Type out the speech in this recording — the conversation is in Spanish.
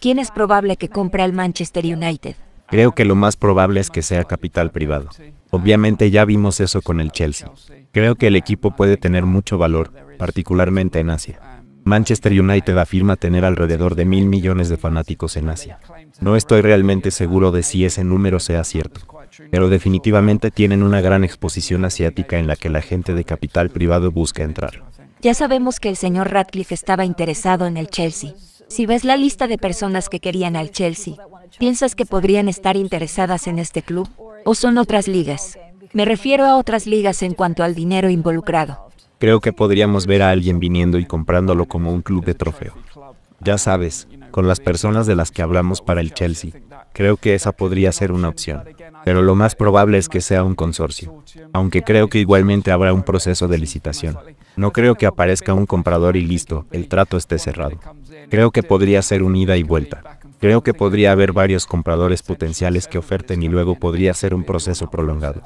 ¿quién es probable que compre al Manchester United? Creo que lo más probable es que sea capital privado. Obviamente ya vimos eso con el Chelsea. Creo que el equipo puede tener mucho valor, particularmente en Asia. Manchester United afirma tener alrededor de mil millones de fanáticos en Asia. No estoy realmente seguro de si ese número sea cierto, pero definitivamente tienen una gran exposición asiática en la que la gente de capital privado busca entrar. Ya sabemos que el señor Radcliffe estaba interesado en el Chelsea. Si ves la lista de personas que querían al Chelsea, ¿piensas que podrían estar interesadas en este club? ¿O son otras ligas? Me refiero a otras ligas en cuanto al dinero involucrado. Creo que podríamos ver a alguien viniendo y comprándolo como un club de trofeo ya sabes, con las personas de las que hablamos para el Chelsea. Creo que esa podría ser una opción. Pero lo más probable es que sea un consorcio. Aunque creo que igualmente habrá un proceso de licitación. No creo que aparezca un comprador y listo, el trato esté cerrado. Creo que podría ser un ida y vuelta. Creo que podría haber varios compradores potenciales que oferten y luego podría ser un proceso prolongado.